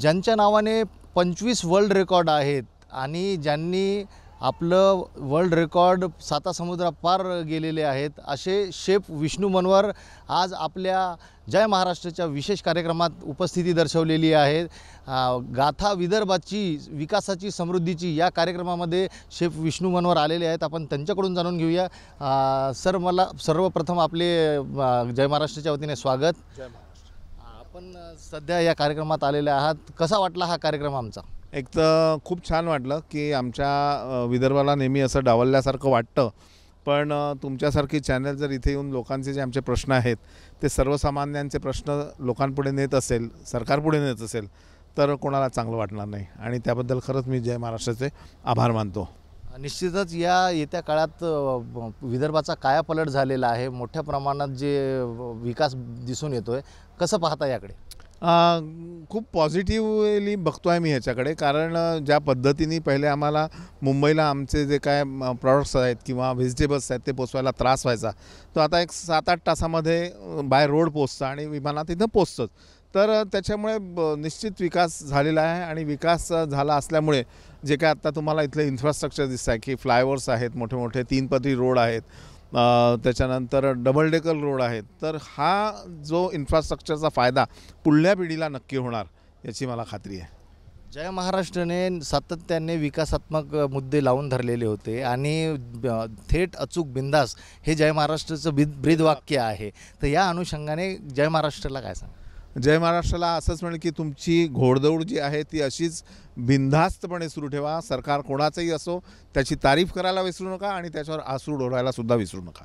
ज्यांच्या नावाने पंचवीस वर्ल्ड रेकॉर्ड आहेत आणि ज्यांनी आपलं वर्ल्ड रेकॉर्ड साता पार गेलेले आहेत असे शेफ विष्णू मनवर आज आपल्या जय महाराष्ट्राच्या विशेष कार्यक्रमात उपस्थिती दर्शवलेली आहे गाथा विदर्भाची विकासाची समृद्धीची या कार्यक्रमामध्ये शेफ विष्णू मनवर आलेले आहेत आपण त्यांच्याकडून जाणून घेऊया सर मला सर्वप्रथम आपले जय महाराष्ट्राच्या वतीने स्वागत आपण सध्या या कार्यक्रमात आलेले आहात कसा वाटला हा कार्यक्रम आमचा एक तर खूप छान वाटलं की आमच्या विदर्भाला नेहमी असं डावलल्यासारखं वाटतं पण तुमच्यासारखी चॅनल जर इथे येऊन लोकांचे जे आमचे प्रश्न आहेत ते सर्वसामान्यांचे प्रश्न लोकांपुढे नेत असेल सरकारपुढे नेत असेल तर कोणाला चांगलं वाटणार नाही आणि त्याबद्दल खरंच मी जय महाराष्ट्राचे आभार मानतो निश्चितच या येत्या काळात विदर्भाचा कायापलट झालेला आहे मोठ्या प्रमाणात जे विकास दिसून येतो आहे कसं पाहता याकडे खूप पॉझिटिव्हली बघतो आहे मी ह्याच्याकडे कारण ज्या पद्धतीने पहिले आम्हाला मुंबईला आमचे जे काय प्रॉडक्ट्स आहेत किंवा व्हेजिटेबल्स आहेत ते पोचवायला त्रास व्हायचा तो आता एक सात आठ तासामध्ये बाय रोड पोचतं आणि विमानात इथं पोचतंच तर त्याच्यामुळे निश्चित विकास झालेला आहे आणि विकास झाला असल्यामुळे जे काय आत्ता तुम्हाला इथलं इन्फ्रास्ट्रक्चर दिसतं आहे की फ्लायओव्हर्स आहेत मोठे मोठे तीन पदरी रोड आहेत त्याच्यानंतर डबल डेकर रोड आहेत तर हा जो इन्फ्रास्ट्रक्चरचा फायदा पुढल्या पिढीला नक्की होणार याची मला खात्री आहे जय महाराष्ट्रने सातत्याने विकासात्मक मुद्दे लावून धरलेले होते आणि थेट अचूक बिंदास हे जय महाराष्ट्राचं ब्रीद वाक्य आहे तर या अनुषंगाने जय महाराष्ट्राला काय सांग जय महाराष्ट्राला असंच म्हणेल की तुमची घोडदौड जी आहे ती अशीच बिनधास्तपणे सुरू ठेवा सरकार कोणाचंही असो त्याची तारीफ करायला विसरू नका आणि त्याच्यावर आसूड ओढायला सुद्धा विसरू नका